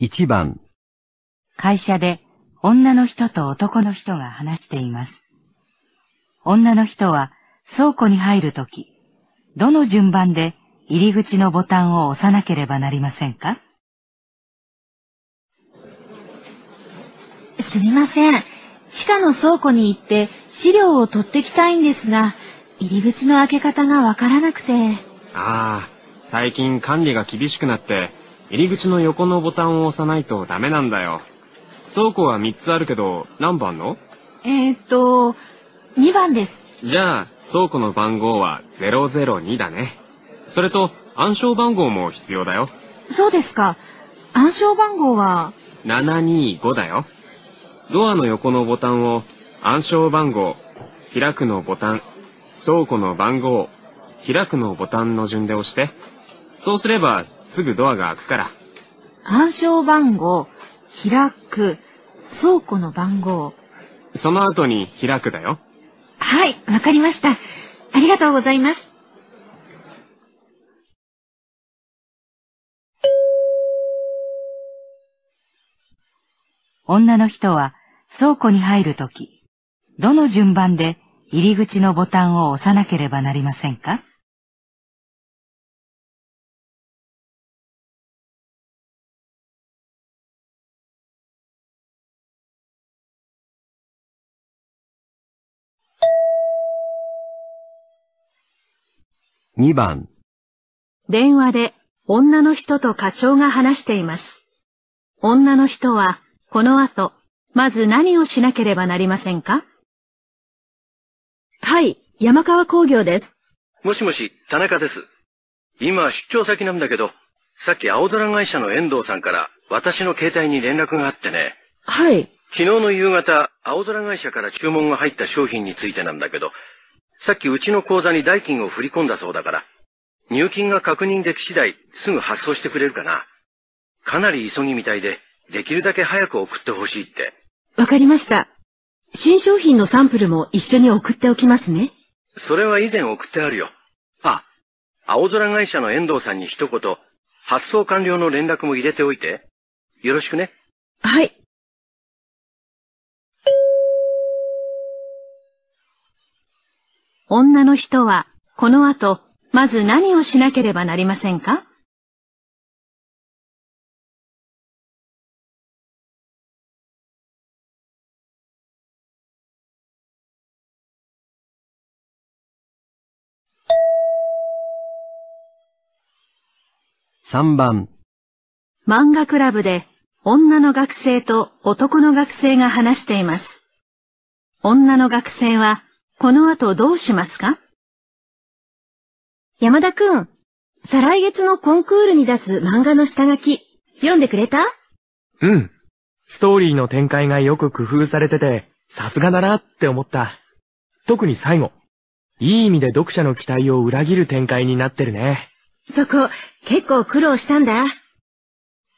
1番会社で女の人と男の人が話しています。女の人は倉庫に入るとき、どの順番で入り口のボタンを押さなければなりませんかすみません。地下の倉庫に行って資料を取ってきたいんですが、入り口の開け方がわからなくて。ああ、最近管理が厳しくなって、入り口の横のボタンを押さないとダメなんだよ。倉庫は3つあるけど、何番のえー、っと、2番です。じゃあ、倉庫の番号は002だね。それと、暗証番号も必要だよ。そうですか。暗証番号は ?725 だよ。ドアの横のボタンを、暗証番号、開くのボタン、倉庫の番号、開くのボタンの順で押して、そうすればすぐドアが開くから。暗証番号、開く、倉庫の番号。その後に開くだよ。はい、わかりました。ありがとうございます。女の人は倉庫に入るとき、どの順番で入り口のボタンを押さなければなりませんか2番電話で女の人と課長が話しています。女の人はこの後、まず何をしなければなりませんかはい、山川工業です。もしもし、田中です。今出張先なんだけど、さっき青空会社の遠藤さんから私の携帯に連絡があってね。はい。昨日の夕方、青空会社から注文が入った商品についてなんだけど、さっきうちの口座に代金を振り込んだそうだから、入金が確認でき次第、すぐ発送してくれるかな。かなり急ぎみたいで、できるだけ早く送ってほしいって。わかりました。新商品のサンプルも一緒に送っておきますね。それは以前送ってあるよ。あ、青空会社の遠藤さんに一言、発送完了の連絡も入れておいて。よろしくね。はい。女の人は、この後、まず何をしなければなりませんか3番漫画クラブで女の学生と男の学生が話しています。女の学生はこの後どうしますか山田くん、再来月のコンクールに出す漫画の下書き、読んでくれたうん。ストーリーの展開がよく工夫されてて、さすがだなって思った。特に最後。いい意味で読者の期待を裏切る展開になってるね。そこ、結構苦労したんだ。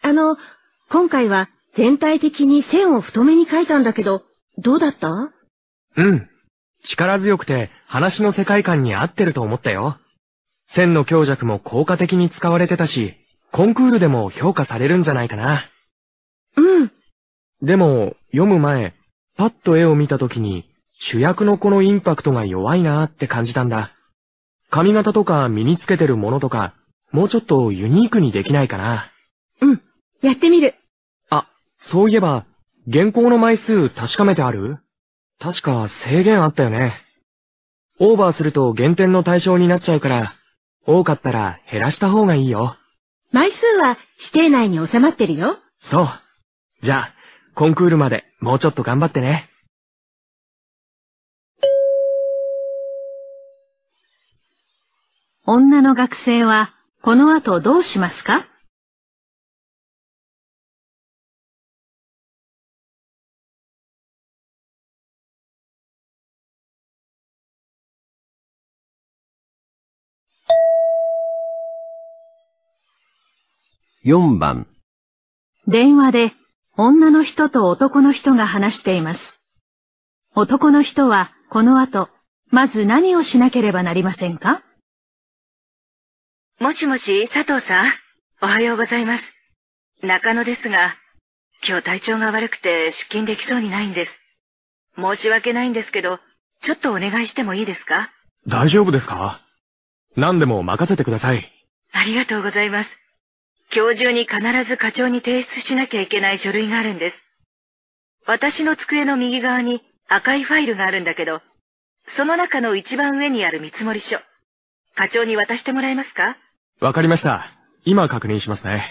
あの、今回は全体的に線を太めに書いたんだけど、どうだったうん。力強くて話の世界観に合ってると思ったよ。線の強弱も効果的に使われてたし、コンクールでも評価されるんじゃないかな。うん。でも、読む前、パッと絵を見た時に、主役の子のインパクトが弱いなーって感じたんだ。髪型とか身につけてるものとか、もうちょっとユニークにできないかな。うん。やってみる。あ、そういえば、原稿の枚数確かめてある確か制限あったよね。オーバーすると減点の対象になっちゃうから、多かったら減らした方がいいよ。枚数は指定内に収まってるよ。そう。じゃあ、コンクールまでもうちょっと頑張ってね。女の学生はこの後どうしますか4番電話で女の人と男の人が話しています。男の人はこの後、まず何をしなければなりませんかもしもし、佐藤さん。おはようございます。中野ですが、今日体調が悪くて出勤できそうにないんです。申し訳ないんですけど、ちょっとお願いしてもいいですか大丈夫ですか何でも任せてください。ありがとうございます。今日中に必ず課長に提出しなきゃいけない書類があるんです。私の机の右側に赤いファイルがあるんだけど、その中の一番上にある見積書。課長に渡してもらえますかわかりました。今確認しますね。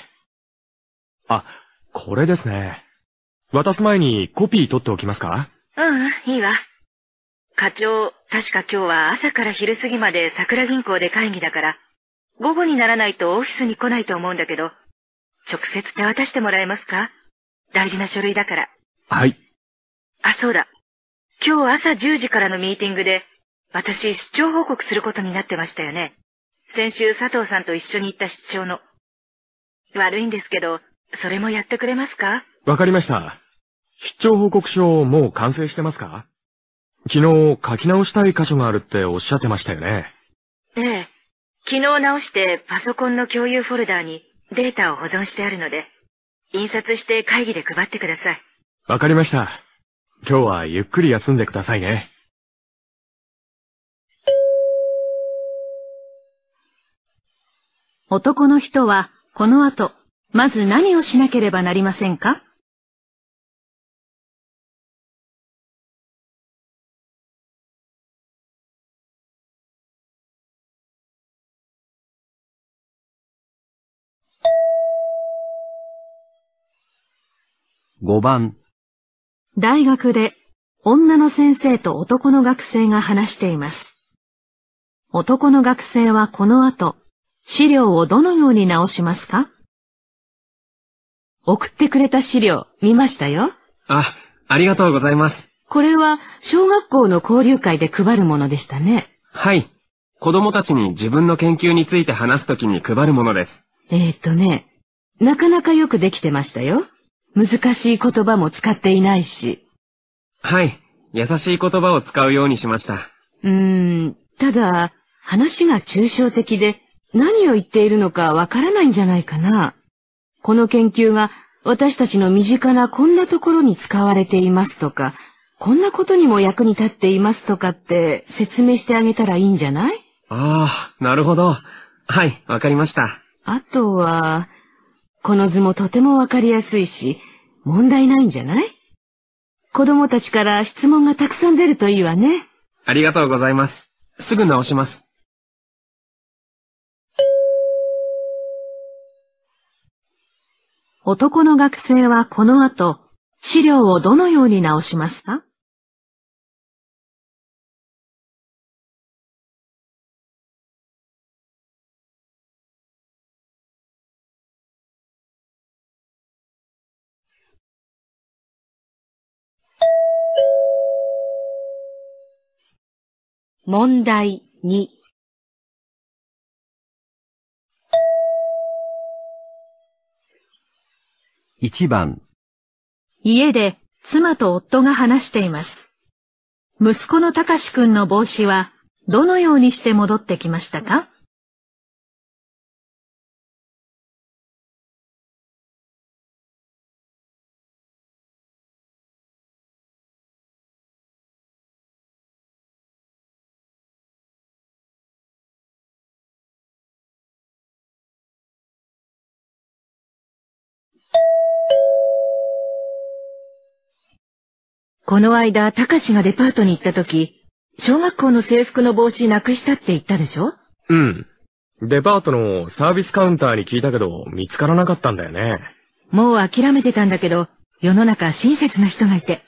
あ、これですね。渡す前にコピー取っておきますかうん、いいわ。課長、確か今日は朝から昼過ぎまで桜銀行で会議だから、午後にならないとオフィスに来ないと思うんだけど、直接手渡してもらえますか大事な書類だから。はい。あ、そうだ。今日朝10時からのミーティングで、私出張報告することになってましたよね。先週佐藤さんと一緒に行った出張の。悪いんですけど、それもやってくれますかわかりました。出張報告書もう完成してますか昨日書き直したい箇所があるっておっしゃってましたよね。ええ。昨日直してパソコンの共有フォルダーにデータを保存してあるので、印刷して会議で配ってください。わかりました。今日はゆっくり休んでくださいね。男の人はこの後、まず何をしなければなりませんか5番。大学で女の先生と男の学生が話しています。男の学生はこの後、資料をどのように直しますか送ってくれた資料見ましたよ。あ、ありがとうございます。これは小学校の交流会で配るものでしたね。はい。子供たちに自分の研究について話すときに配るものです。えー、っとね、なかなかよくできてましたよ。難しい言葉も使っていないし。はい。優しい言葉を使うようにしました。うーん。ただ、話が抽象的で何を言っているのかわからないんじゃないかな。この研究が私たちの身近なこんなところに使われていますとか、こんなことにも役に立っていますとかって説明してあげたらいいんじゃないああ、なるほど。はい、わかりました。あとは、この図もとてもわかりやすいし、問題ないんじゃない子供たちから質問がたくさん出るといいわね。ありがとうございます。すぐ直します。男の学生はこの後、資料をどのように直しますか問題2 1番家で妻と夫が話しています。息子の隆くんの帽子はどのようにして戻ってきましたかこの間、たかしがデパートに行った時、小学校の制服の帽子なくしたって言ったでしょうん。デパートのサービスカウンターに聞いたけど、見つからなかったんだよね。もう諦めてたんだけど、世の中親切な人がいて。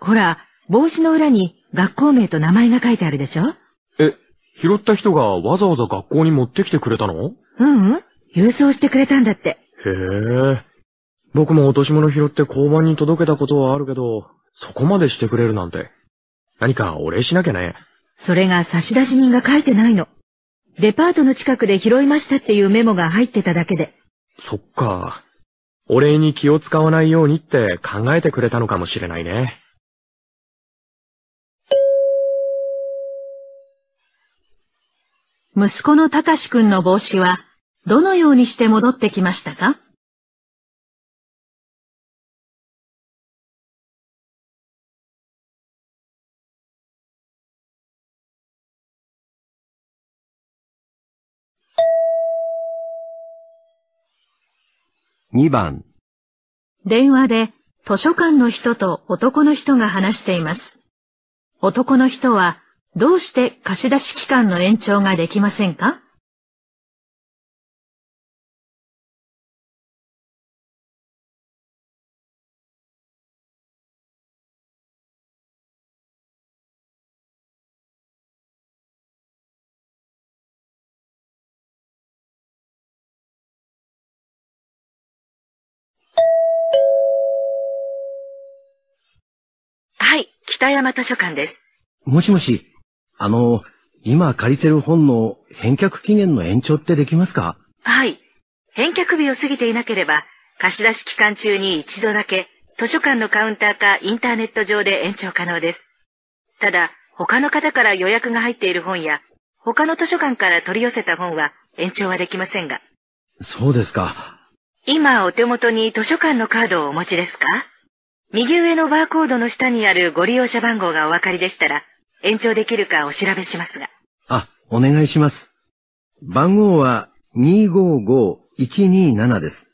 ほら、帽子の裏に学校名と名前が書いてあるでしょえ、拾った人がわざわざ学校に持ってきてくれたのうん、うん、郵送してくれたんだって。へえ。僕も落とし物拾って交番に届けたことはあるけど、そこまでしてくれるなんて。何かお礼しなきゃね。それが差出人が書いてないの。デパートの近くで拾いましたっていうメモが入ってただけで。そっか。お礼に気を使わないようにって考えてくれたのかもしれないね。息子の隆かくんの帽子は、どのようにして戻ってきましたか2番。電話で図書館の人と男の人が話しています。男の人はどうして貸し出し期間の延長ができませんか北山図書館です。もしもし、あの、今借りてる本の返却期限の延長ってできますかはい。返却日を過ぎていなければ、貸し出し期間中に一度だけ、図書館のカウンターかインターネット上で延長可能です。ただ、他の方から予約が入っている本や、他の図書館から取り寄せた本は延長はできませんが。そうですか。今お手元に図書館のカードをお持ちですか右上のバーコードの下にあるご利用者番号がお分かりでしたら、延長できるかお調べしますが。あ、お願いします。番号は255127です。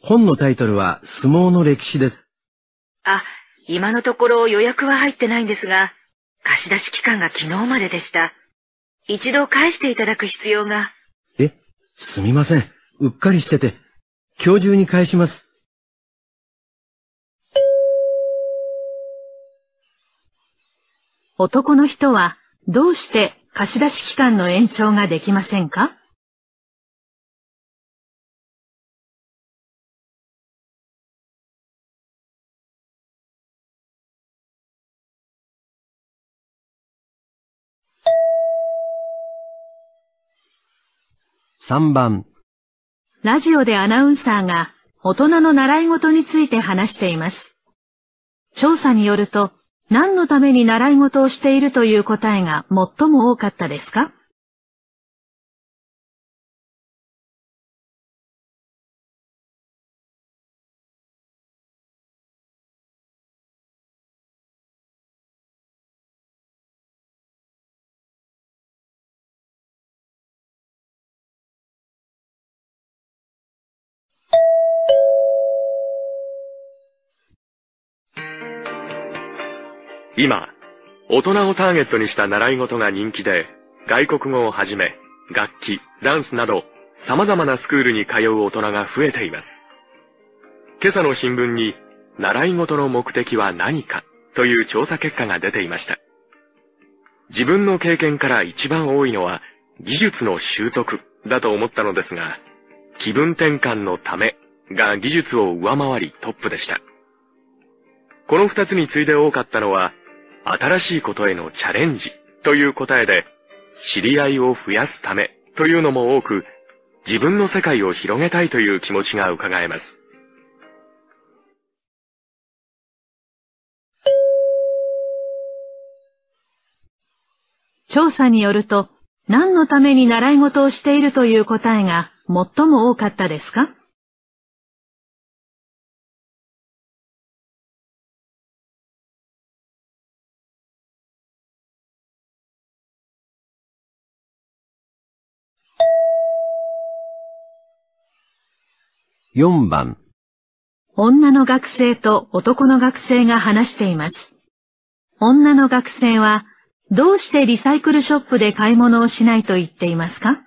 本のタイトルは相撲の歴史です。あ、今のところ予約は入ってないんですが、貸し出し期間が昨日まででした。一度返していただく必要が。え、すみません。うっかりしてて。今日中に返します。男の人はどうして貸し出し期間の延長ができませんか3番ラジオでアナウンサーが大人の習い事について話しています。調査によると、何のために習い事をしているという答えが最も多かったですか今、大人をターゲットにした習い事が人気で、外国語をはじめ、楽器、ダンスなど、様々なスクールに通う大人が増えています。今朝の新聞に、習い事の目的は何かという調査結果が出ていました。自分の経験から一番多いのは、技術の習得だと思ったのですが、気分転換のためが技術を上回りトップでした。この二つに次いで多かったのは、新しいことへのチャレンジという答えで、知り合いを増やすためというのも多く、自分の世界を広げたいという気持ちが伺えます。調査によると、何のために習い事をしているという答えが最も多かったですか4番。女の学生と男の学生が話しています。女の学生は、どうしてリサイクルショップで買い物をしないと言っていますか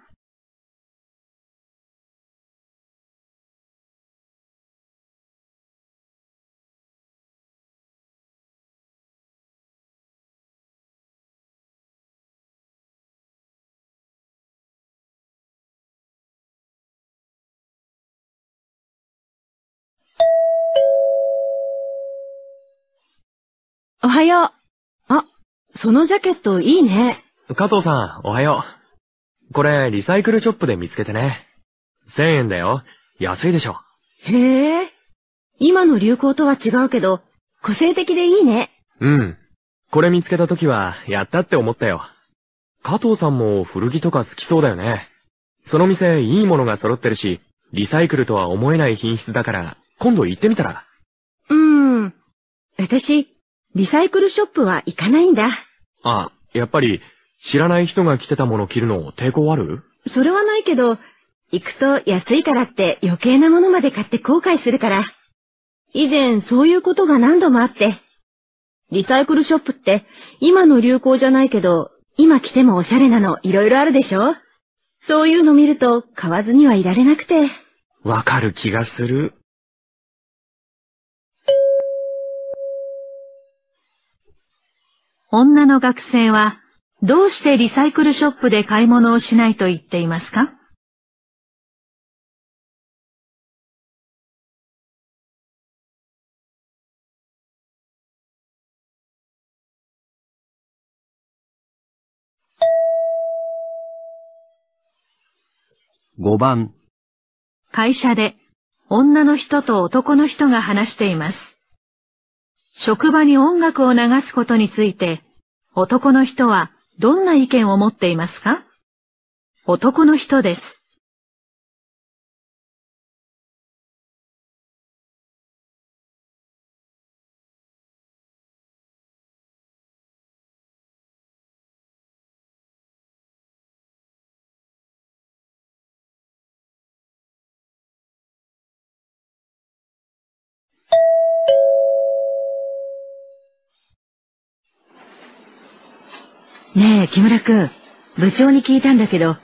おはよう。あ、そのジャケットいいね。加藤さん、おはよう。これ、リサイクルショップで見つけてね。1000円だよ。安いでしょ。へえ。今の流行とは違うけど、個性的でいいね。うん。これ見つけた時は、やったって思ったよ。加藤さんも古着とか好きそうだよね。その店、いいものが揃ってるし、リサイクルとは思えない品質だから、今度行ってみたら。うーん。私、リサイクルショップは行かないんだ。あ、やっぱり知らない人が着てたもの着るの抵抗あるそれはないけど、行くと安いからって余計なものまで買って後悔するから。以前そういうことが何度もあって。リサイクルショップって今の流行じゃないけど、今着てもおしゃれなのいろいろあるでしょそういうの見ると買わずにはいられなくて。わかる気がする。女の学生はどうしてリサイクルショップで買い物をしないと言っていますか5番会社で女の人と男の人が話しています。職場に音楽を流すことについて、男の人はどんな意見を持っていますか男の人です。ねえ、木村くん、部長に聞いたんだけど、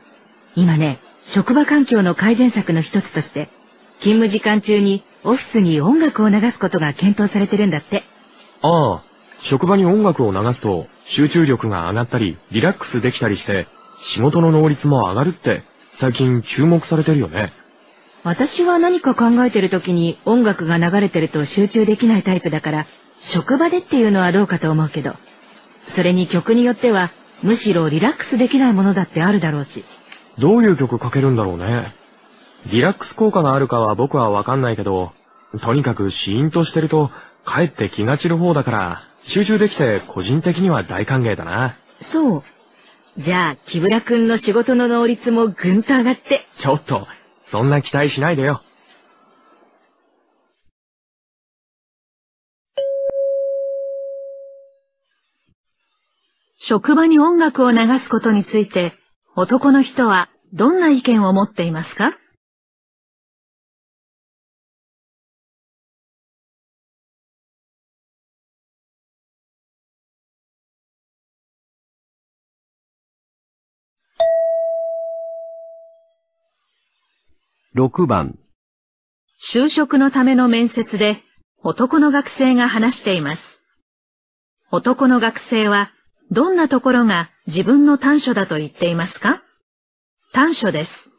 今ね、職場環境の改善策の一つとして、勤務時間中にオフィスに音楽を流すことが検討されてるんだって。ああ、職場に音楽を流すと集中力が上がったり、リラックスできたりして、仕事の能率も上がるって、最近注目されてるよね。私は何か考えてる時に音楽が流れてると集中できないタイプだから、職場でっていうのはどうかと思うけど、それに曲によってはむしろリラックスできないものだってあるだろうし。どういう曲かけるんだろうね。リラックス効果があるかは僕はわかんないけど、とにかくシーンとしてると、かえって気が散る方だから、集中できて個人的には大歓迎だな。そう。じゃあ、木村くんの仕事の能率もぐんと上がって。ちょっと、そんな期待しないでよ。職場に音楽を流すことについて、男の人はどんな意見を持っていますか6番就職のための面接で男の学生が話しています。男の学生はどんなところが自分の短所だと言っていますか短所です。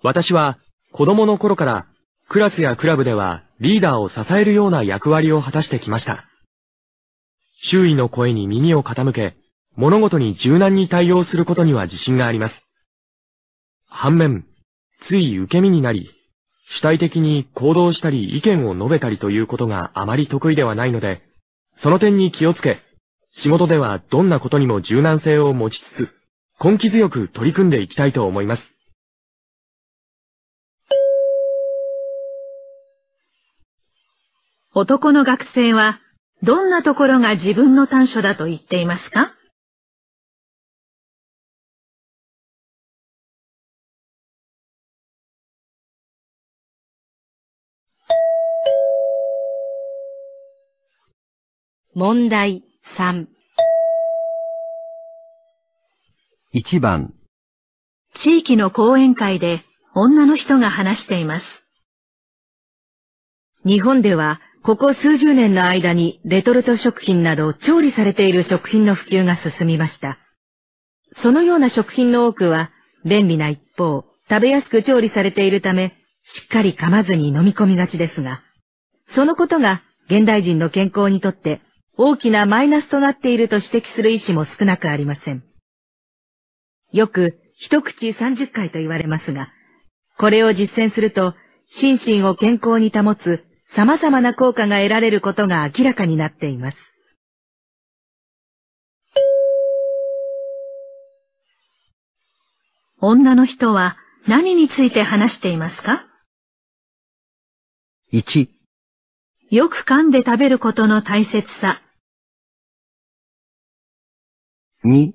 私は子供の頃からクラスやクラブではリーダーを支えるような役割を果たしてきました。周囲の声に耳を傾け、物事に柔軟に対応することには自信があります。反面、つい受け身になり、主体的に行動したり意見を述べたりということがあまり得意ではないので、その点に気をつけ、仕事ではどんなことにも柔軟性を持ちつつ、根気強く取り組んでいきたいと思います。男の学生はどんなところが自分の短所だと言っていますか問題3 1番地域の講演会で女の人が話しています。日本ではここ数十年の間にレトルト食品など調理されている食品の普及が進みました。そのような食品の多くは便利な一方、食べやすく調理されているため、しっかり噛まずに飲み込みがちですが、そのことが現代人の健康にとって大きなマイナスとなっていると指摘する医師も少なくありません。よく一口30回と言われますが、これを実践すると、心身を健康に保つ様々な効果が得られることが明らかになっています。女の人は何について話していますか ?1 よく噛んで食べることの大切さ。2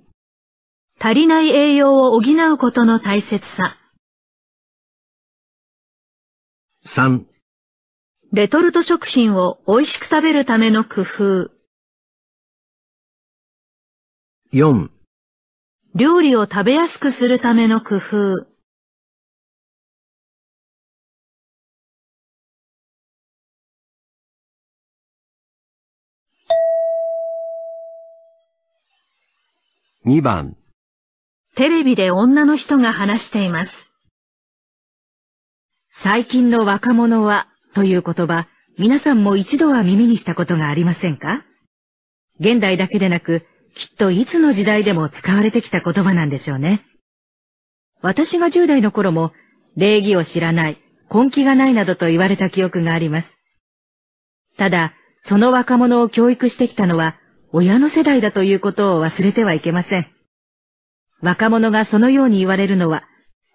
足りない栄養を補うことの大切さ。3レトルト食品を美味しく食べるための工夫。4料理を食べやすくするための工夫。2番テレビで女の人が話しています。最近の若者はという言葉、皆さんも一度は耳にしたことがありませんか現代だけでなく、きっといつの時代でも使われてきた言葉なんでしょうね。私が10代の頃も、礼儀を知らない、根気がないなどと言われた記憶があります。ただ、その若者を教育してきたのは、親の世代だということを忘れてはいけません。若者がそのように言われるのは、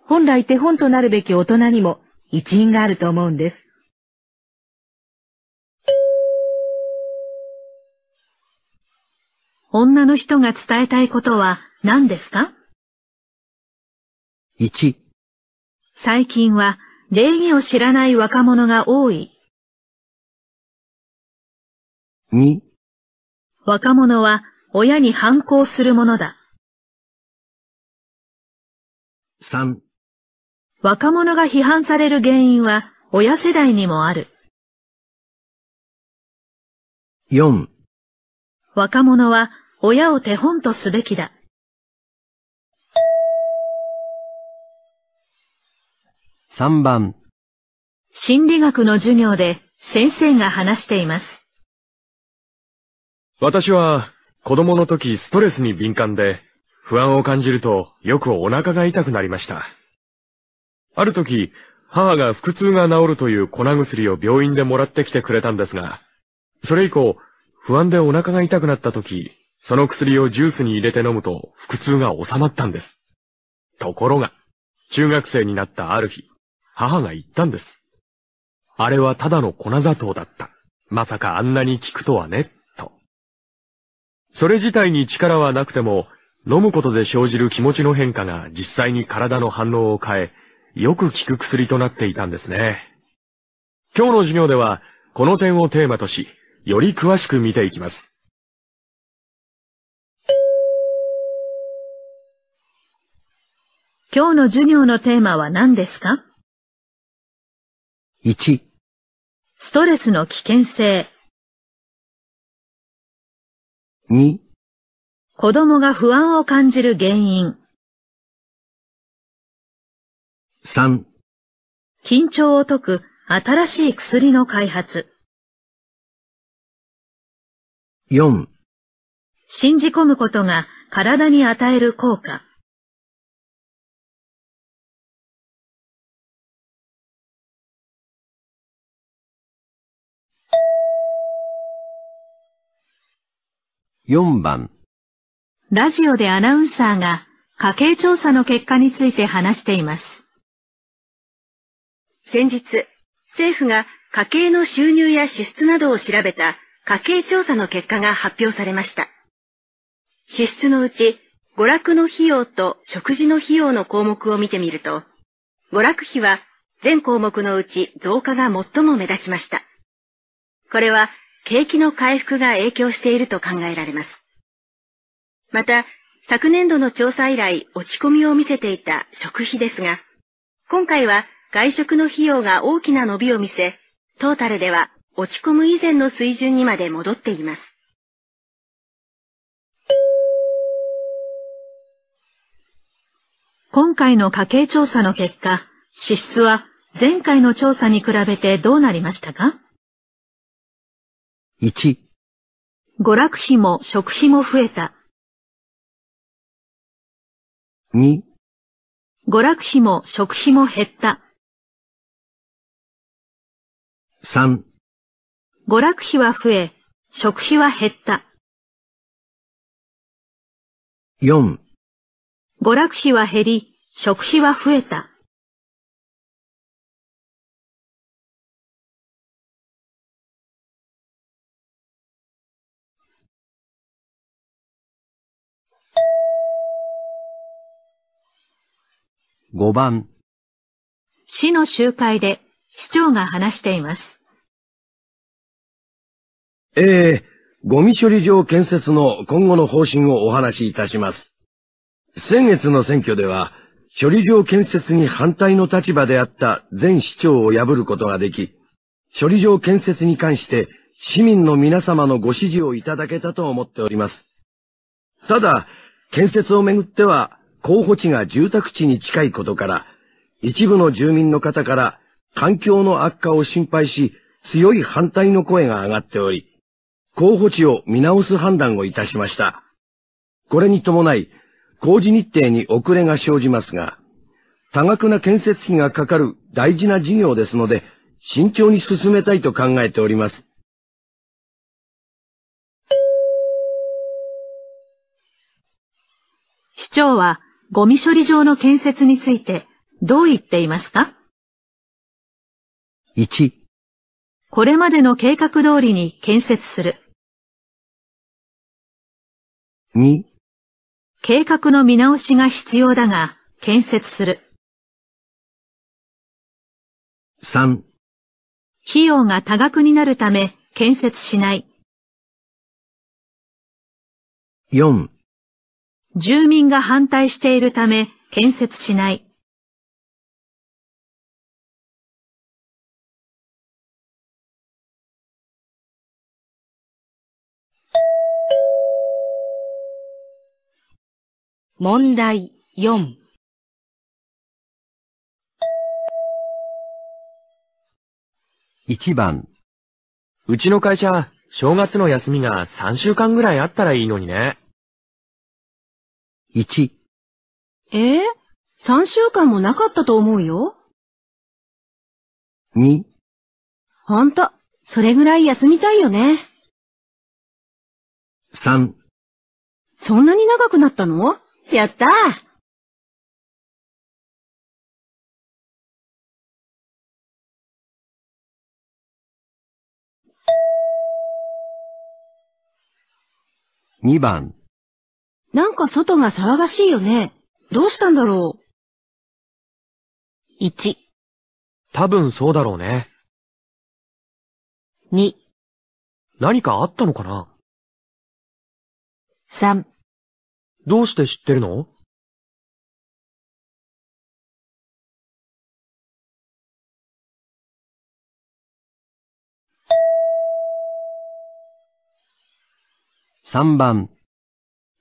本来手本となるべき大人にも一因があると思うんです。女の人が伝えたいことは何ですか ?1 最近は礼儀を知らない若者が多い。2若者は親に反抗するものだ。3若者が批判される原因は親世代にもある。4若者は親を手本とすべきだ。3番心理学の授業で先生が話しています。私は子供の時ストレスに敏感で不安を感じるとよくお腹が痛くなりました。ある時、母が腹痛が治るという粉薬を病院でもらってきてくれたんですが、それ以降、不安でお腹が痛くなった時、その薬をジュースに入れて飲むと腹痛が治まったんです。ところが、中学生になったある日、母が言ったんです。あれはただの粉砂糖だった。まさかあんなに効くとはね、と。それ自体に力はなくても、飲むことで生じる気持ちの変化が実際に体の反応を変え、よく効く薬となっていたんですね。今日の授業では、この点をテーマとし、より詳しく見ていきます。今日の授業のテーマは何ですか ?1 ストレスの危険性2子供が不安を感じる原因3緊張を解く新しい薬の開発4信じ込むことが体に与える効果。4番ラジオでアナウンサーが家計調査の結果について話しています。先日、政府が家計の収入や支出などを調べた家計調査の結果が発表されました。支出のうち、娯楽の費用と食事の費用の項目を見てみると、娯楽費は全項目のうち増加が最も目立ちました。これは景気の回復が影響していると考えられます。また、昨年度の調査以来落ち込みを見せていた食費ですが、今回は外食の費用が大きな伸びを見せ、トータルでは落ち込む以前の水準にまで戻っています。今回の家計調査の結果、支出は前回の調査に比べてどうなりましたか ?1、娯楽費も食費も増えた。2、娯楽費も食費も減った。3娯楽費は増え、食費は減った。4娯楽費は減り、食費は増えた。5番市の集会で市長が話しています。えー、ゴミ処理場建設の今後の方針をお話しいたします。先月の選挙では、処理場建設に反対の立場であった前市長を破ることができ、処理場建設に関して市民の皆様のご支持をいただけたと思っております。ただ、建設をめぐっては、候補地が住宅地に近いことから、一部の住民の方から環境の悪化を心配し、強い反対の声が上がっており、候補地を見直す判断をいたしました。これに伴い、工事日程に遅れが生じますが、多額な建設費がかかる大事な事業ですので、慎重に進めたいと考えております。市長は、ゴミ処理場の建設について、どう言っていますか ?1、これまでの計画通りに建設する。2計画の見直しが必要だが、建設する。3費用が多額になるため、建設しない。4住民が反対しているため、建設しない。問題4一番うちの会社、正月の休みが3週間ぐらいあったらいいのにね。一えー、3週間もなかったと思うよ。二ほんと、それぐらい休みたいよね。三そんなに長くなったのやったー2番なんか外が騒がしいよね。どうしたんだろう ?1、多分そうだろうね。2、何かあったのかな ?3、どうして知ってるの3番。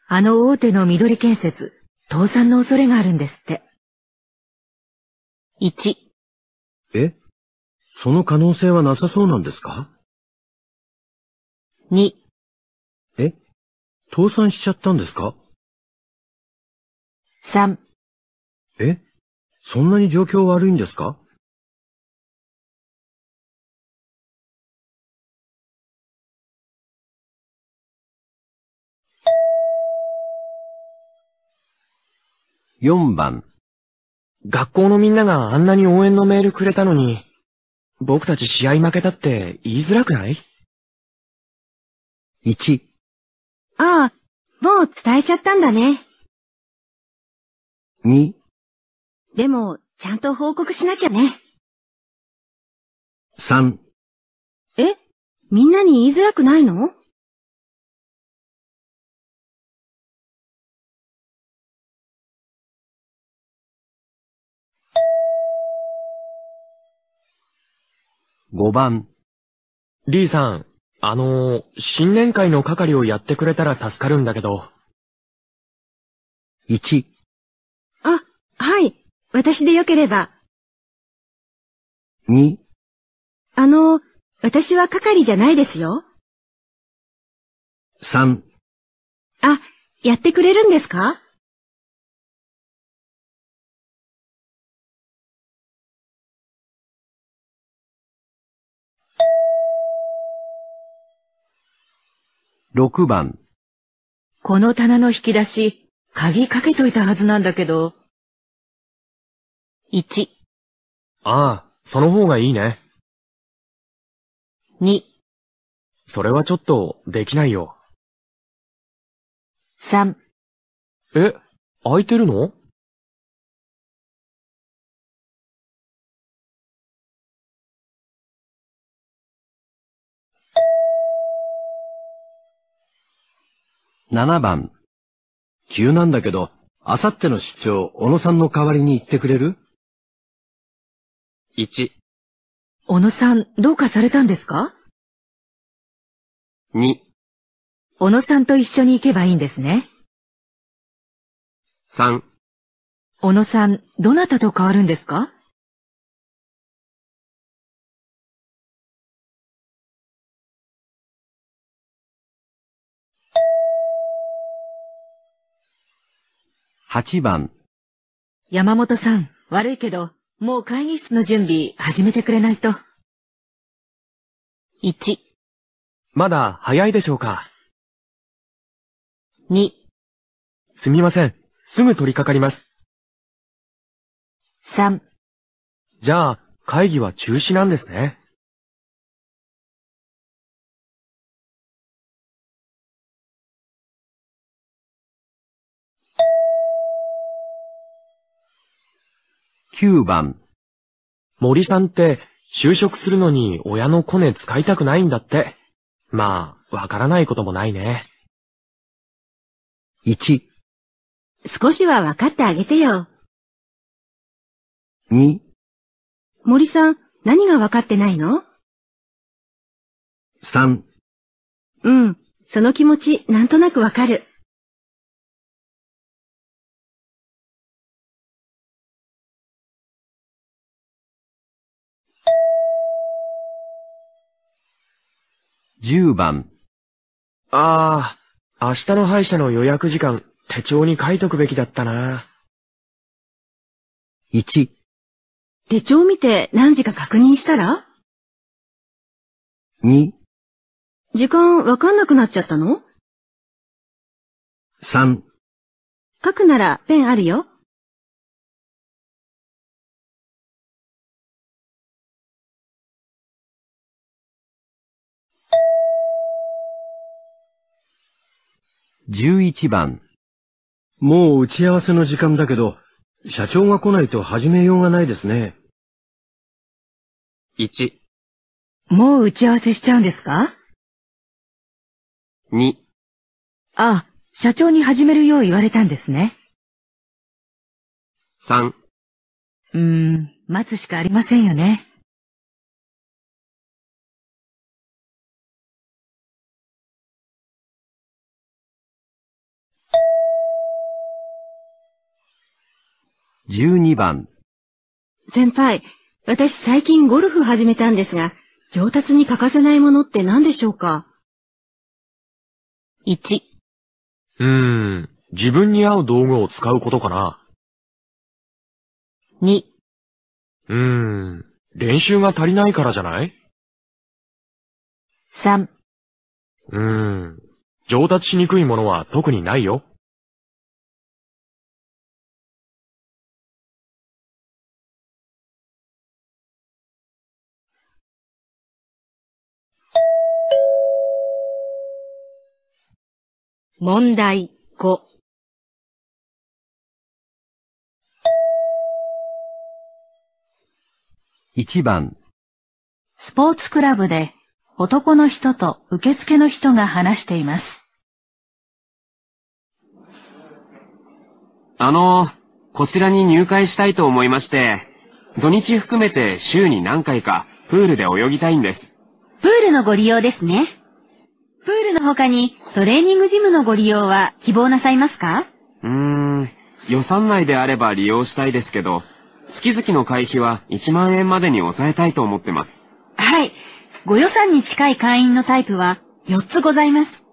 あの大手の緑建設、倒産の恐れがあるんですって。1。えその可能性はなさそうなんですか ?2。え倒産しちゃったんですか3えそんなに状況悪いんですか4番学校のみんながあんなに応援のメールくれたのに、僕たち試合負けたって言いづらくない ?1 ああ、もう伝えちゃったんだね。2でも、ちゃんと報告しなきゃね。3えみんなに言いづらくないの5番。リーさん、あのー、新年会の係をやってくれたら助かるんだけど。1私でよければ。二。あの、私は係じゃないですよ。三。あ、やってくれるんですか6番この棚の引き出し、鍵かけといたはずなんだけど。1、ああ、その方がいいね。2、それはちょっとできないよ。3、え、空いてるの7番。急なんだけど、あさっての出張、小野さんの代わりに行ってくれる一。小野さん、どうかされたんですか二。小野さんと一緒に行けばいいんですね。三。小野さん、どなたと変わるんですか八番山本さん、悪いけど、もう会議室の準備始めてくれないと。1、まだ早いでしょうか2、すみません。すぐ取り掛かります。3、じゃあ、会議は中止なんですね。9番。森さんって就職するのに親のコネ使いたくないんだって。まあ、わからないこともないね。1。少しは分かってあげてよ。2。森さん、何が分かってないの ?3。うん、その気持ち、なんとなくわかる。10番。ああ、明日の歯医者の予約時間、手帳に書いとくべきだったな。1。手帳見て何時か確認したら ?2。時間わかんなくなっちゃったの ?3。書くならペンあるよ。11番。もう打ち合わせの時間だけど、社長が来ないと始めようがないですね。1、もう打ち合わせしちゃうんですか2、ああ、社長に始めるよう言われたんですね。3。うーん、待つしかありませんよね。12番。先輩、私最近ゴルフ始めたんですが、上達に欠かせないものって何でしょうか ?1。うーん、自分に合う道具を使うことかな。2。うーん、練習が足りないからじゃない ?3。うーん、上達しにくいものは特にないよ。問題5一番スポーツクラブで男の人と受付の人が話しています。あの、こちらに入会したいと思いまして、土日含めて週に何回かプールで泳ぎたいんです。プールのご利用ですね。プールの他にトレーニングジムのご利用は希望なさいますかうーん、予算内であれば利用したいですけど、月々の会費は1万円までに抑えたいと思ってます。はい。ご予算に近い会員のタイプは4つございます。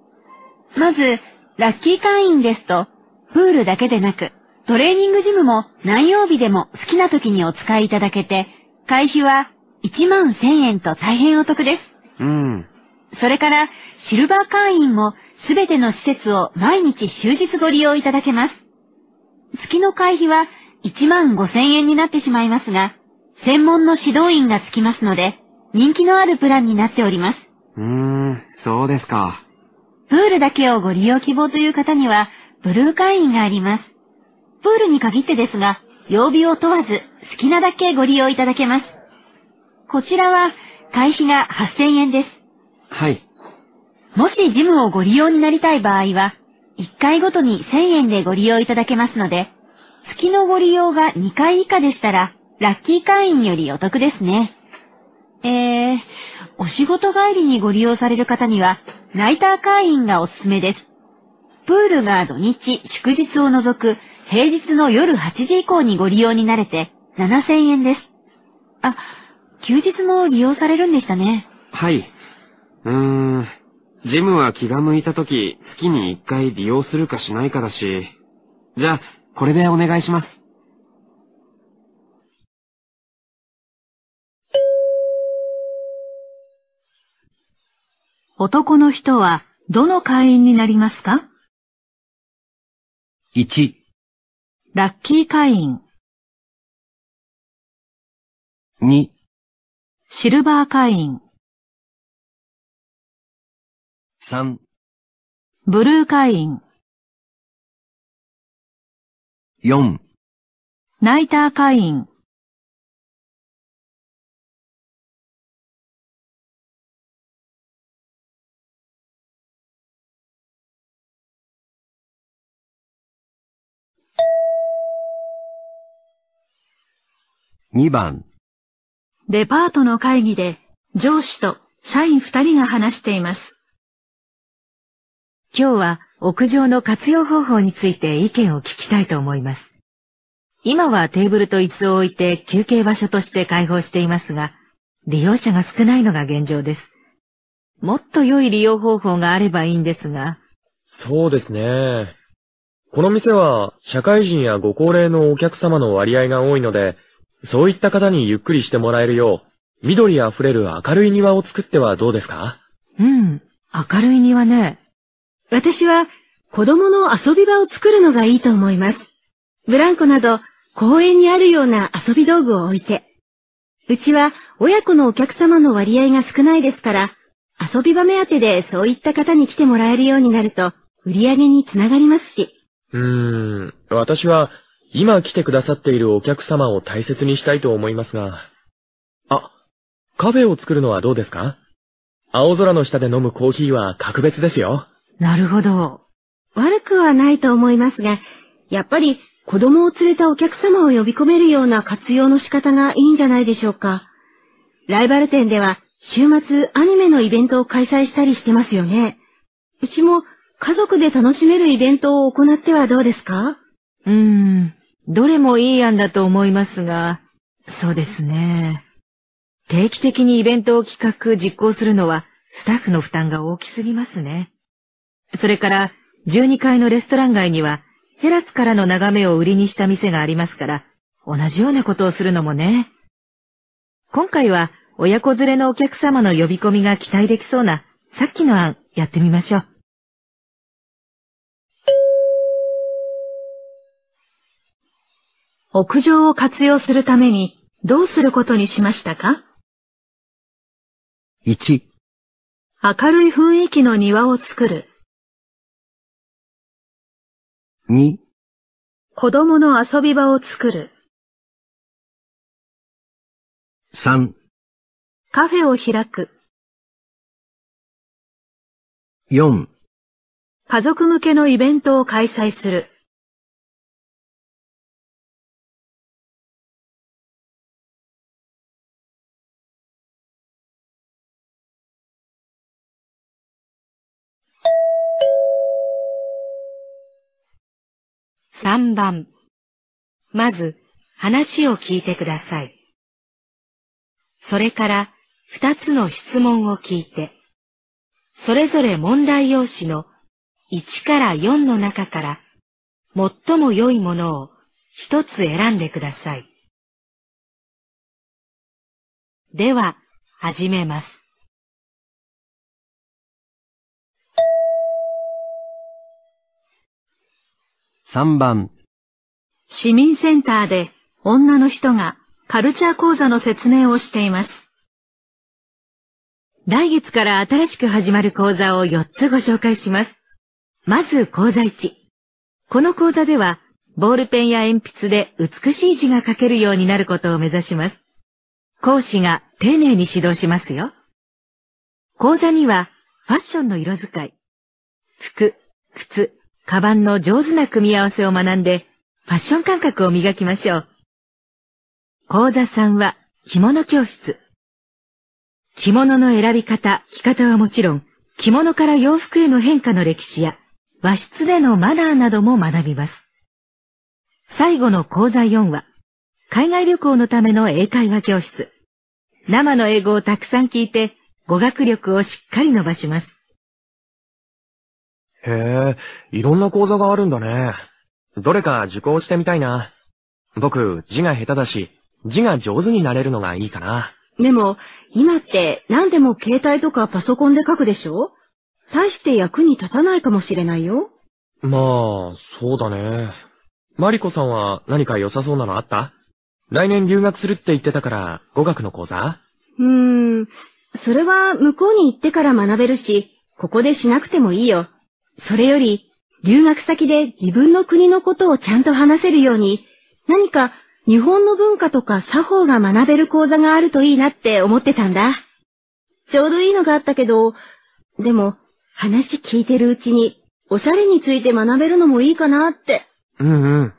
まず、ラッキー会員ですと、プールだけでなく、トレーニングジムも何曜日でも好きな時にお使いいただけて、会費は1万1000円と大変お得です。うん。それからシルバー会員もすべての施設を毎日終日ご利用いただけます。月の会費は1万5千円になってしまいますが、専門の指導員がつきますので、人気のあるプランになっております。うーん、そうですか。プールだけをご利用希望という方には、ブルー会員があります。プールに限ってですが、曜日を問わず好きなだけご利用いただけます。こちらは会費が8000円です。はい。もしジムをご利用になりたい場合は、1回ごとに1000円でご利用いただけますので、月のご利用が2回以下でしたら、ラッキー会員よりお得ですね。えー、お仕事帰りにご利用される方には、ナイター会員がおすすめです。プールが土日、祝日を除く平日の夜8時以降にご利用になれて7000円です。あ、休日も利用されるんでしたね。はい。うーん。ジムは気が向いた時、月に一回利用するかしないかだし。じゃあ、これでお願いします。男の人はどの会員になりますか ?1 ラッキー会員2シルバー会員3ブルー会員4ナイター会員2番デパートの会議で上司と社員2人が話しています。今日は屋上の活用方法について意見を聞きたいと思います。今はテーブルと椅子を置いて休憩場所として開放していますが、利用者が少ないのが現状です。もっと良い利用方法があればいいんですが。そうですね。この店は社会人やご高齢のお客様の割合が多いので、そういった方にゆっくりしてもらえるよう、緑あふれる明るい庭を作ってはどうですかうん、明るい庭ね。私は子供の遊び場を作るのがいいと思います。ブランコなど公園にあるような遊び道具を置いて。うちは親子のお客様の割合が少ないですから、遊び場目当てでそういった方に来てもらえるようになると売り上げにつながりますし。うーん、私は今来てくださっているお客様を大切にしたいと思いますが。あ、カフェを作るのはどうですか青空の下で飲むコーヒーは格別ですよ。なるほど。悪くはないと思いますが、やっぱり子供を連れたお客様を呼び込めるような活用の仕方がいいんじゃないでしょうか。ライバル店では週末アニメのイベントを開催したりしてますよね。うちも家族で楽しめるイベントを行ってはどうですかうーん、どれもいい案だと思いますが、そうですね。定期的にイベントを企画、実行するのはスタッフの負担が大きすぎますね。それから12階のレストラン街にはテラスからの眺めを売りにした店がありますから、同じようなことをするのもね。今回は親子連れのお客様の呼び込みが期待できそうなさっきの案やってみましょう。屋上を活用するためにどうすることにしましたか ?1 明るい雰囲気の庭を作る。2子供の遊び場を作る。3カフェを開く。4家族向けのイベントを開催する。3番。まず、話を聞いてください。それから、2つの質問を聞いて、それぞれ問題用紙の1から4の中から、最も良いものを1つ選んでください。では、始めます。3番市民センターで女の人がカルチャー講座の説明をしています。来月から新しく始まる講座を4つご紹介します。まず講座1。この講座では、ボールペンや鉛筆で美しい字が書けるようになることを目指します。講師が丁寧に指導しますよ。講座には、ファッションの色使い、服、靴、カバンの上手な組み合わせを学んで、ファッション感覚を磨きましょう。講座3は、着物教室。着物の選び方、着方はもちろん、着物から洋服への変化の歴史や、和室でのマナーなども学びます。最後の講座4は、海外旅行のための英会話教室。生の英語をたくさん聞いて、語学力をしっかり伸ばします。へえ、いろんな講座があるんだね。どれか受講してみたいな。僕、字が下手だし、字が上手になれるのがいいかな。でも、今って何でも携帯とかパソコンで書くでしょ大して役に立たないかもしれないよ。まあ、そうだね。マリコさんは何か良さそうなのあった来年留学するって言ってたから、語学の講座うーん、それは向こうに行ってから学べるし、ここでしなくてもいいよ。それより、留学先で自分の国のことをちゃんと話せるように、何か日本の文化とか作法が学べる講座があるといいなって思ってたんだ。ちょうどいいのがあったけど、でも、話聞いてるうちに、おしゃれについて学べるのもいいかなって。うんうん。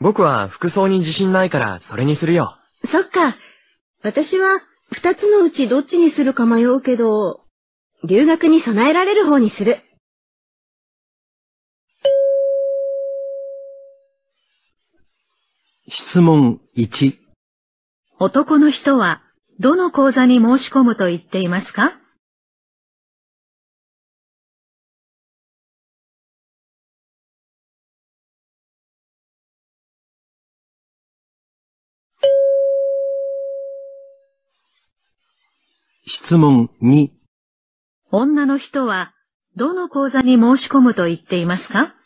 僕は服装に自信ないから、それにするよ。そっか。私は、二つのうちどっちにするか迷うけど、留学に備えられる方にする。質問1男の人はどの講座に申し込むと言っていますか質問2女の人はどの講座に申し込むと言っていますか